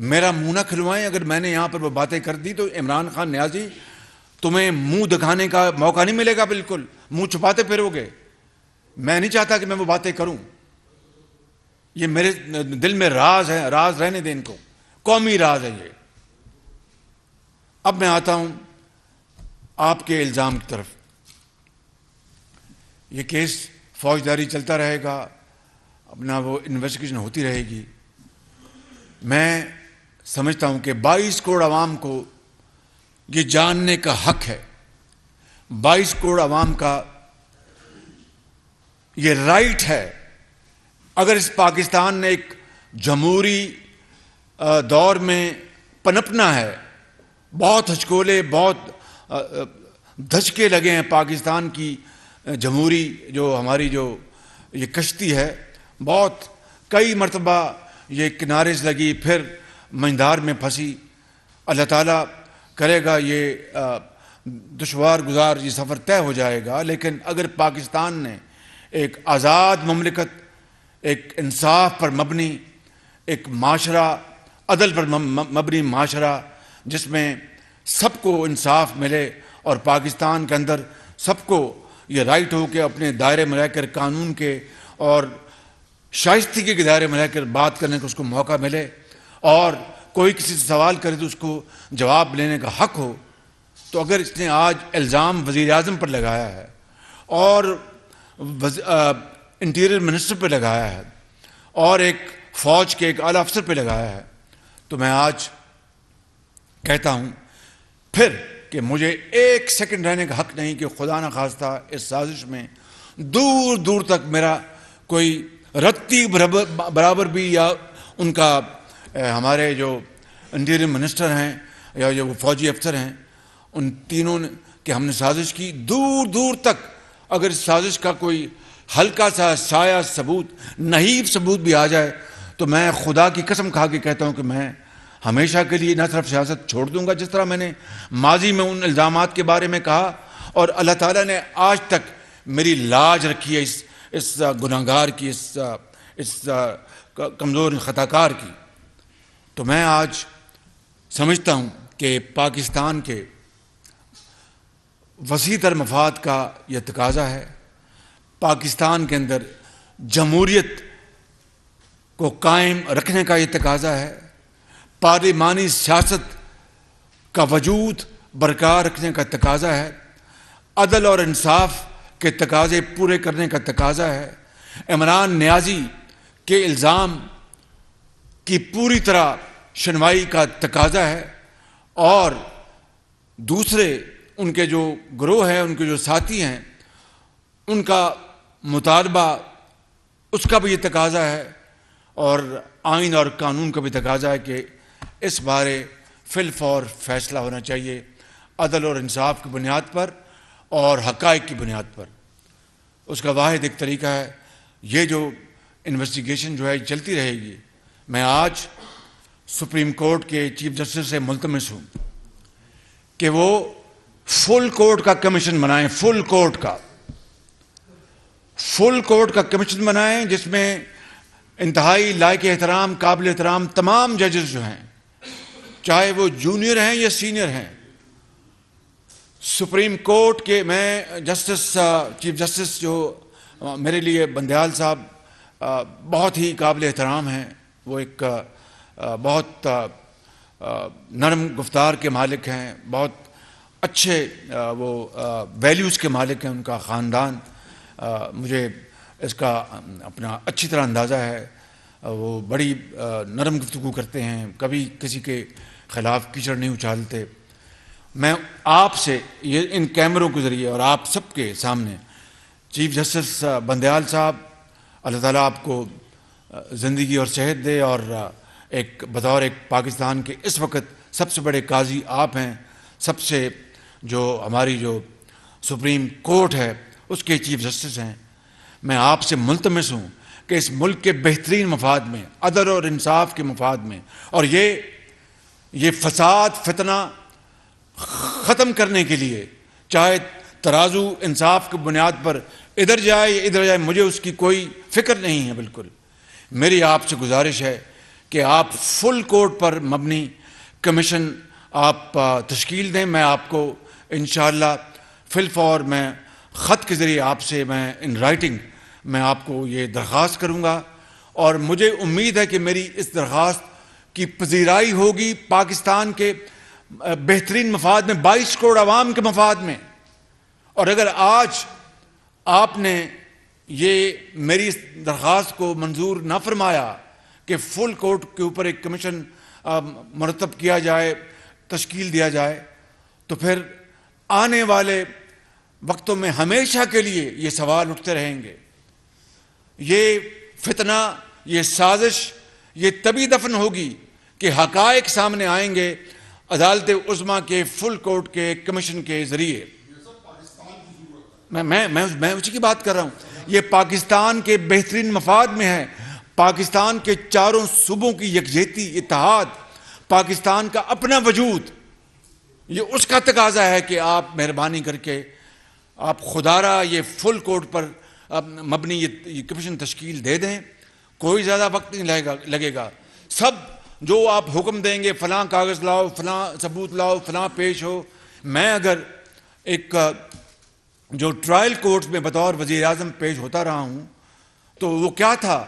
मेरा मुंह ना खिलवाएं अगर मैंने यहां पर वो बातें कर दी तो इमरान खान न्याजी तुम्हें मुंह दिखाने का मौका नहीं मिलेगा बिल्कुल मुंह छुपाते फिरोगे मैं नहीं चाहता कि मैं वो बातें करूं ये मेरे दिल में राज है राज रहने दें इनको कौमी राज है ये अब मैं आता हूं आपके इल्ज़ाम की तरफ ये केस फौजदारी चलता रहेगा अपना वो इन्वेस्टिगेशन होती रहेगी मैं समझता हूं कि 22 करोड़ आवाम को ये जानने का हक है 22 करोड़ आवाम का ये राइट है अगर इस पाकिस्तान ने एक जमहूरी दौर में पनपना है बहुत हचकोले बहुत धचके लगे हैं पाकिस्तान की जमहूरी जो हमारी जो ये कश्ती है बहुत कई मरतबा ये किनारे से लगी फिर मंदार में फंसी अल्लाह ताला करेगा ये दुशवार गुजार ये सफ़र तय हो जाएगा लेकिन अगर पाकिस्तान ने एक आज़ाद ममलिकत एक इंसाफ पर मबनी एक माशरा अदल पर मबनी माशरा जिसमें सबको इंसाफ मिले और पाकिस्तान के अंदर सबको ये राइट हो के अपने दायरे में रहकर कानून के और शाइस्तगी के दायरे में रहकर बात करने का उसको मौका मिले और कोई किसी से सवाल करे तो उसको जवाब लेने का हक हो तो अगर इसने आज इल्ज़ाम वज़ी अजम पर लगाया है और इंटीरियर मिनिस्टर पर लगाया है और एक फ़ौज के एक आला अफसर पर लगाया है तो मैं आज कहता हूँ फिर कि मुझे एक सेकंड रहने का हक नहीं कि खुदा न खास्ता इस साजिश में दूर दूर तक मेरा कोई रत्ती बराबर भी या उनका हमारे जो इंटीरियर मिनिस्टर हैं या जो फौजी अफसर हैं उन तीनों ने कि हमने साजिश की दूर दूर तक अगर साजिश का कोई हल्का सा साया सबूत नहीं सबूत भी आ जाए तो मैं खुदा की कसम खा के कहता हूँ कि मैं हमेशा के लिए न सिर्फ सियासत छोड़ दूंगा जिस तरह मैंने माजी में उन इल्ज़ाम के बारे में कहा और अल्लाह ताला ने आज तक मेरी लाज रखी है इस इस गुनागार की इस इस कमज़ोर ख़ताकार की तो मैं आज समझता हूं कि पाकिस्तान के वसी तर मफाद का यह तकाजा है पाकिस्तान के अंदर जमहूरीत को कायम रखने का यह तकाजा है पार्लिमानी सियासत का वजूद बरकरार रखने का तकाजा है अदल और इंसाफ के तकाजे पूरे करने का तकाजा है इमरान न्याजी के इल्ज़ाम की पूरी तरह शनवाई का तकाजा है और दूसरे उनके जो ग्रोह हैं उनके जो साथी हैं उनका मुतालबा उसका भी ये तकाजा है और आइन और कानून का भी तकाजा है कि इस बारे फिल्फ और फैसला होना चाहिए अदल और इंसाफ की बुनियाद पर और हक़ की बुनियाद पर उसका वाद एक तरीका है ये जो इन्वेस्टिगेशन जो है चलती रहेगी मैं आज सुप्रीम कोर्ट के चीफ जस्टिस से मुलतमस हूँ कि वो फुल कोर्ट का कमीशन बनाएं फुल कोर्ट का फुल कोर्ट का कमीशन बनाएं जिसमें इंतहाई लायक एहतराम काबिल एहतराम तमाम जजेस जो हैं चाहे वो जूनियर हैं या सीनियर हैं सुप्रीम कोर्ट के मैं जस्टिस चीफ जस्टिस जो मेरे लिए बंदयाल साहब बहुत ही काबिल एहतराम हैं वो एक बहुत नरम गुफ्तार के मालिक हैं बहुत अच्छे वो वैल्यूज़ के मालिक हैं उनका ख़ानदान मुझे इसका अपना अच्छी तरह अंदाज़ा है वो बड़ी नरम गुफ्तु करते हैं कभी किसी के ख़िलाफ़ कीचड़ नहीं उछालते मैं आपसे ये इन कैमरों के ज़रिए और आप सबके सामने चीफ जस्टिस बंदयाल साहब अल्लाह ताला आपको ज़िंदगी और सेहत दे और एक बतौर एक पाकिस्तान के इस वक्त सबसे बड़े काजी आप हैं सबसे जो हमारी जो सुप्रीम कोर्ट है उसके चीफ जस्टिस हैं मैं आपसे मुलतमस हूँ कि इस मुल्क के बेहतरीन मफाद में अदर और इंसाफ के मफाद में और ये ये फसाद फितना ख़त्म करने के लिए चाहे तराजू इंसाफ की बुनियाद पर इधर जाए इधर जाए मुझे उसकी कोई फ़िक्र नहीं है बिल्कुल मेरी आपसे गुजारिश है कि आप फुल कोर्ट पर मबनी कमीशन आप तश्कील दें मैं आपको इन फिलफौर मैं ख़त के ज़रिए आपसे मैं इन राइटिंग मैं आपको ये दरख्वास्त करूँगा और मुझे उम्मीद है कि मेरी इस दरख्वास्त की पजीराई होगी पाकिस्तान के बेहतरीन मफाद में बाईस करोड़ आवाम के मफाद में और अगर आज आपने ये मेरी इस दरख्वास्त को मंजूर ना फरमाया कि फुल कोर्ट के ऊपर एक कमीशन um, मरतब किया जाए तश्कील दिया जाए तो फिर आने वाले वक्तों में हमेशा के लिए ये सवाल उठते रहेंगे ये फितना ये साजिश ये तभी दफन होगी कि हकायक सामने आएंगे अदालत उज़मा के फुल कोर्ट के कमीशन के ज़रिए मैं मैं मैं उसी की बात कर रहा हूं ये पाकिस्तान के बेहतरीन मफाद में है पाकिस्तान के चारों सूबों की यकजहती इतिहाद पाकिस्तान का अपना वजूद ये उसका तकाजा है कि आप मेहरबानी करके आप खुदारा ये फुल कोर्ट पर मबनी ये, ये कमीशन तश्कील दे दें कोई ज़्यादा वक्त नहीं लगेगा लगेगा सब जो आप हुक्म देंगे फलां कागज़ लाओ फलां सबूत लाओ फलां पेश हो मैं अगर एक जो ट्रायल कोर्ट में बतौर वज़ी अजम पेश होता रहा हूँ तो वो क्या था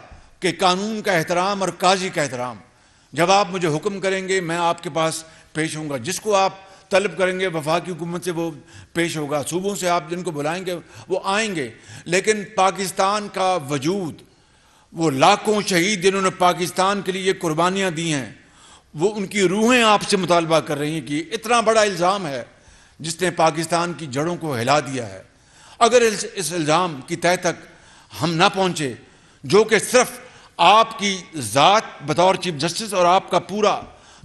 कि कानून का एहतराम और काजी का एहतराम जब आप मुझे हुक्म करेंगे मैं आपके पास पेश हूँ जिसको आप तलब करेंगे वफाक हुकूमत से वो पेश होगा सूबों से आप जिनको बुलाएंगे वो आएंगे लेकिन पाकिस्तान का वजूद वो लाखों शहीद जिन्होंने पाकिस्तान के लिए कुर्बानियाँ दी हैं वो उनकी रूहें आपसे मुतालबा कर रही हैं कि इतना बड़ा इल्ज़ाम है जिसने पाकिस्तान की जड़ों को हिला दिया है अगर इस इल्ज़ाम की तय तक हम ना पहुँचे जो कि सिर्फ आपकी ज़ात बतौर चीफ जस्टिस और आपका पूरा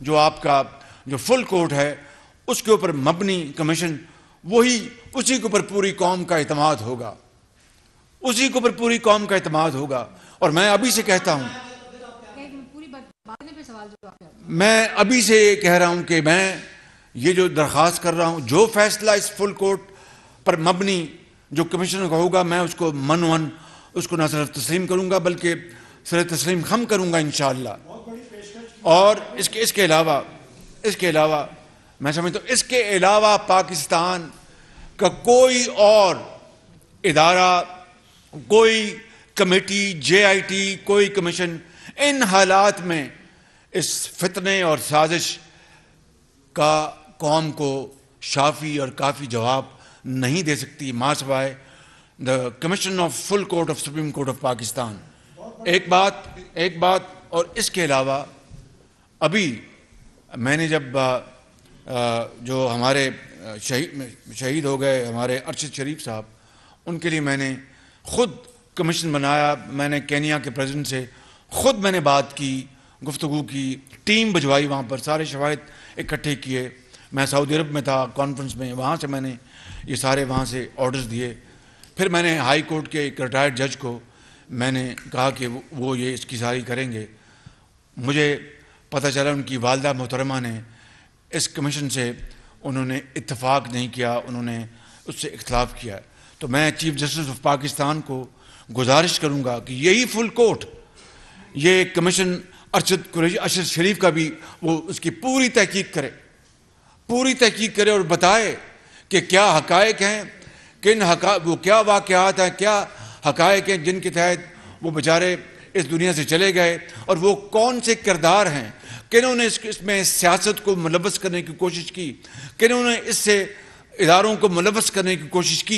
जो आपका जो फुल कोर्ट है उसके ऊपर मबनी कमीशन वही उसी के ऊपर पूरी कौम का अतमाद होगा उसी के ऊपर पूरी कौम का अतमाद होगा और मैं अभी से कहता हूँ मैं अभी से कह रहा हूँ कि मैं ये जो दरख्वास्त कर रहा हूँ जो फैसला इस फुल कोर्ट पर मबनी जो कमीशन का होगा मैं उसको मन वन उसको न सिर्फ तस्लीम करूँगा बल्कि सर तस्लीम खम करूँगा इन और इसके इसके अलावा इसके अलावा मैं समझता हूँ इसके अलावा पाकिस्तान का कोई और इदारा कोई कमेटी जे आई टी कोई कमीशन इन हालात में इस फितने और साजिश का कौम को शाफी और काफ़ी जवाब नहीं दे सकती by the commission of full court of supreme court of Pakistan एक बात एक बात और इसके अलावा अभी मैंने जब आ, जो हमारे शहीद शहीद हो गए हमारे अरशद शरीफ साहब उनके लिए मैंने ख़ुद कमीशन बनाया मैंने केनिया के प्रेसिडेंट से ख़ुद मैंने बात की गुफ्तु की टीम भिजवाई वहाँ पर सारे शवाद इकट्ठे किए मैं सऊदी अरब में था कॉन्फ्रेंस में वहाँ से मैंने ये सारे वहाँ से ऑर्डर्स दिए फिर मैंने हाई कोर्ट के एक रिटायर्ड जज को मैंने कहा कि वो ये इसकी सारी करेंगे मुझे पता चला उनकी वालदा मोहतरमा ने इस कमीशन से उन्होंने इतफ़ाक़ नहीं किया उन्होंने उससे इख्तलाफ किया तो मैं चीफ जस्टिस ऑफ पाकिस्तान को गुजारिश करूँगा कि यही फुल कोर्ट ये कमीशन अरशद कुरेश अरशद शरीफ का भी वो उसकी पूरी तहकीक करे पूरी तहकीक करे और बताए कि क्या हकायक हैं किन हका वो क्या वाक़ हैं क्या हकायक हैं जिनके तहत वो बेचारे इस दुनिया से चले गए और वो कौन से किरदार हैं किन्होंने इसमें सियासत को मुलवस करने की कोशिश की किन्होंने इससे इदारों को मुलवस करने की कोशिश की